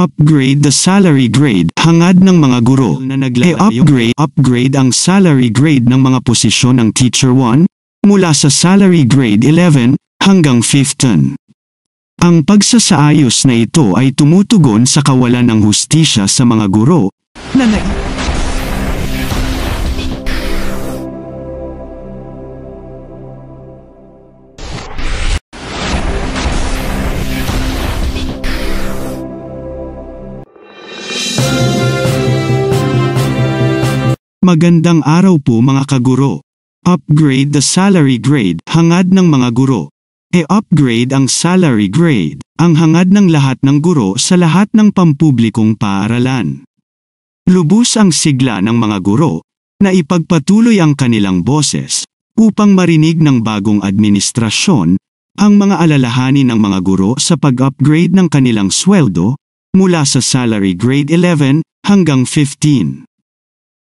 upgrade the salary grade, hangad ng mga guro, na e-upgrade, upgrade ang salary grade ng mga posisyon ng Teacher 1, mula sa salary grade 11, hanggang 15. Ang pagsasaayos na ito ay tumutugon sa kawalan ng hustisya sa mga guro, na nai Magandang araw po mga kaguro. Upgrade the salary grade, hangad ng mga guro. E-upgrade ang salary grade, ang hangad ng lahat ng guro sa lahat ng pampublikong paaralan. Lubos ang sigla ng mga guro na ipagpatuloy ang kanilang boses upang marinig ng bagong administrasyon ang mga alalahanin ng mga guro sa pag-upgrade ng kanilang sweldo mula sa salary grade 11 hanggang 15.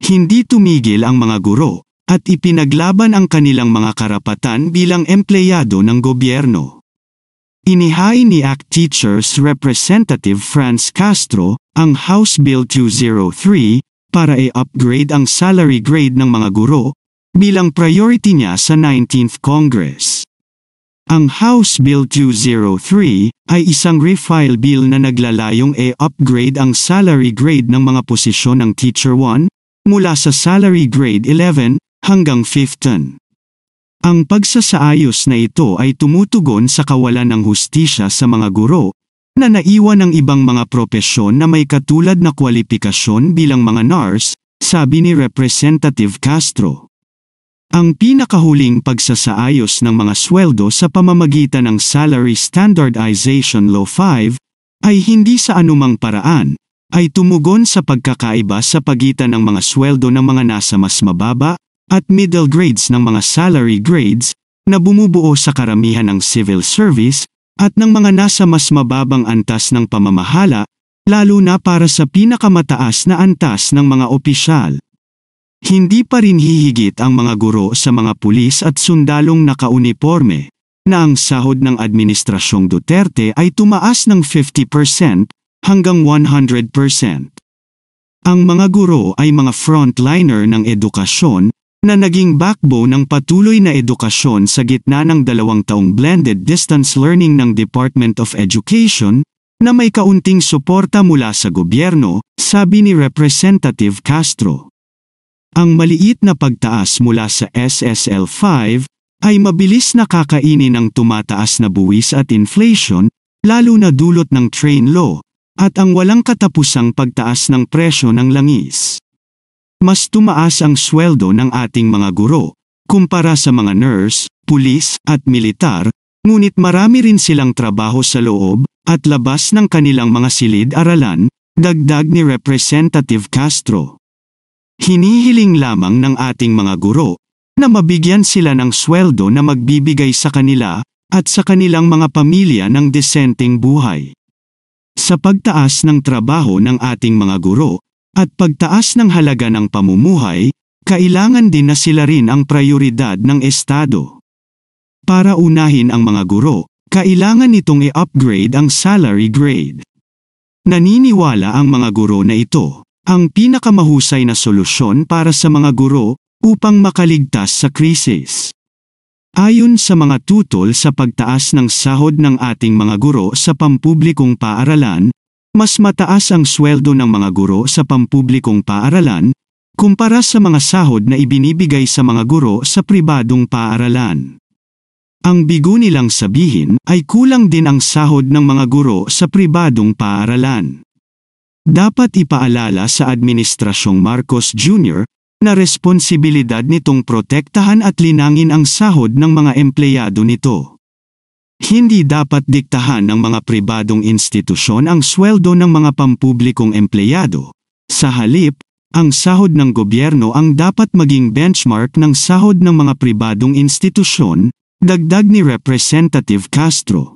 Hindi tumigil ang mga guro, at ipinaglaban ang kanilang mga karapatan bilang empleyado ng gobyerno. Inihain ni ACT Teachers Representative Franz Castro, ang House Bill 203, para i-upgrade ang salary grade ng mga guro, bilang priority niya sa 19th Congress. Ang House Bill 203 ay isang refile bill na naglalayong e-upgrade ang salary grade ng mga posisyon ng Teacher 1, mula sa salary grade 11 hanggang 15. Ang pagsasaayos na ito ay tumutugon sa kawalan ng hustisya sa mga guro na naiwan ng ibang mga propesyon na may katulad na kwalipikasyon bilang mga NARS, sabi ni Representative Castro. Ang pinakahuling pagsasaayos ng mga sweldo sa pamamagitan ng Salary Standardization Law 5 ay hindi sa anumang paraan ay tumugon sa pagkakaiba sa pagitan ng mga sweldo ng mga nasa mas mababa at middle grades ng mga salary grades na bumubuo sa karamihan ng civil service at ng mga nasa mas mababang antas ng pamamahala lalo na para sa pinakamataas na antas ng mga opisyal. Hindi pa rin hihigit ang mga guro sa mga pulis at sundalong nakauniporme na ang sahod ng Administrasyong Duterte ay tumaas ng 50% hanggang 100%. Ang mga guro ay mga frontliner ng edukasyon na naging backbone ng patuloy na edukasyon sa gitna ng dalawang taong blended distance learning ng Department of Education na may kaunting suporta mula sa gobyerno, sabi ni Representative Castro. Ang maliit na pagtaas mula sa SSL 5 ay mabilis na kakainin ng tumataas na buwis at inflation, lalo na dulot ng train law, at ang walang katapusang pagtaas ng presyo ng langis. Mas tumaas ang sweldo ng ating mga guro, kumpara sa mga nurse, pulis, at militar, ngunit marami rin silang trabaho sa loob at labas ng kanilang mga silid-aralan, dagdag ni Representative Castro. Hinihiling lamang ng ating mga guro na mabigyan sila ng sweldo na magbibigay sa kanila at sa kanilang mga pamilya ng disenteng buhay. Sa pagtaas ng trabaho ng ating mga guro, at pagtaas ng halaga ng pamumuhay, kailangan din na sila rin ang prioridad ng Estado. Para unahin ang mga guro, kailangan nitong i-upgrade ang salary grade. Naniniwala ang mga guro na ito, ang pinakamahusay na solusyon para sa mga guro upang makaligtas sa krisis. Ayon sa mga tutol sa pagtaas ng sahod ng ating mga guro sa pampublikong paaralan, mas mataas ang sweldo ng mga guro sa pampublikong paaralan kumpara sa mga sahod na ibinibigay sa mga guro sa pribadong paaralan. Ang bigo nilang sabihin ay kulang din ang sahod ng mga guro sa pribadong paaralan. Dapat ipaalala sa Administrasyong Marcos Jr na responsibilidad nitong protektahan at linangin ang sahod ng mga empleyado nito. Hindi dapat diktahan ng mga pribadong institusyon ang sweldo ng mga pampublikong empleyado. Sa halip, ang sahod ng gobyerno ang dapat maging benchmark ng sahod ng mga pribadong institusyon, dagdag ni Representative Castro.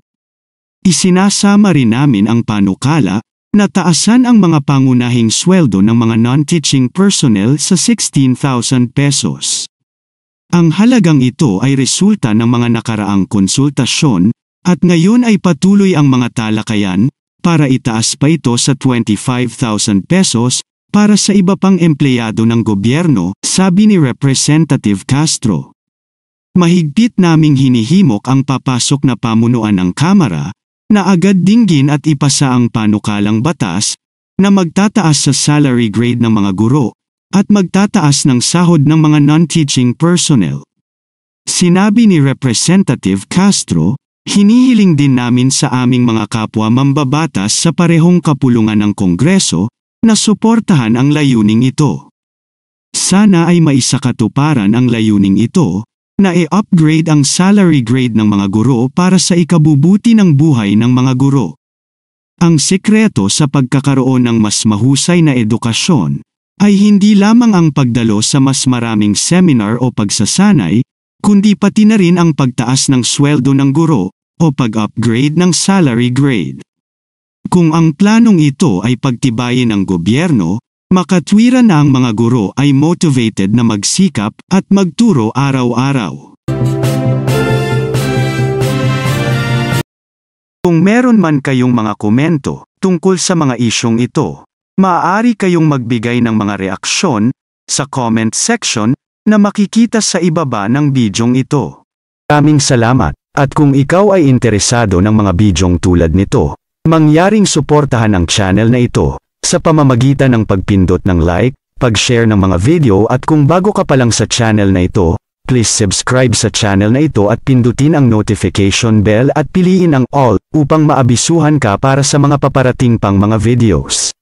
Isinasama rin namin ang panukala, Nataasan ang mga pangunahing sweldo ng mga non-teaching personnel sa 16,000 pesos. Ang halagang ito ay resulta ng mga nakaraang konsultasyon at ngayon ay patuloy ang mga talakayan para itaas pa ito sa 25,000 pesos para sa iba pang empleyado ng gobyerno, sabi ni Representative Castro. Mahigpit naming hinihimok ang papasok na pamunuan ng Kamara na agad dinggin at ipasa ang panukalang batas na magtataas sa salary grade ng mga guro at magtataas ng sahod ng mga non-teaching personnel. Sinabi ni Representative Castro, hinihiling din namin sa aming mga kapwa mambabatas sa parehong kapulungan ng Kongreso na suportahan ang layuning ito. Sana ay maisakatuparan ang layuning ito na i-upgrade ang salary grade ng mga guro para sa ikabubuti ng buhay ng mga guro. Ang sekreto sa pagkakaroon ng mas mahusay na edukasyon ay hindi lamang ang pagdalo sa mas maraming seminar o pagsasanay, kundi pati na rin ang pagtaas ng sweldo ng guro o pag-upgrade ng salary grade. Kung ang planong ito ay pagtibayin ng gobyerno, Makatwiran na ang mga guro ay motivated na magsikap at magturo araw-araw. Kung meron man kayong mga komento tungkol sa mga isyong ito, maaari kayong magbigay ng mga reaksyon sa comment section na makikita sa ibaba ng bidyong ito. Kaming salamat, at kung ikaw ay interesado ng mga bidyong tulad nito, mangyaring suportahan ang channel na ito sa pamamagitan ng pagpindot ng like, pag-share ng mga video at kung bago ka pa lang sa channel na ito, please subscribe sa channel na ito at pindutin ang notification bell at piliin ang all upang maabisuhan ka para sa mga paparating pang mga videos.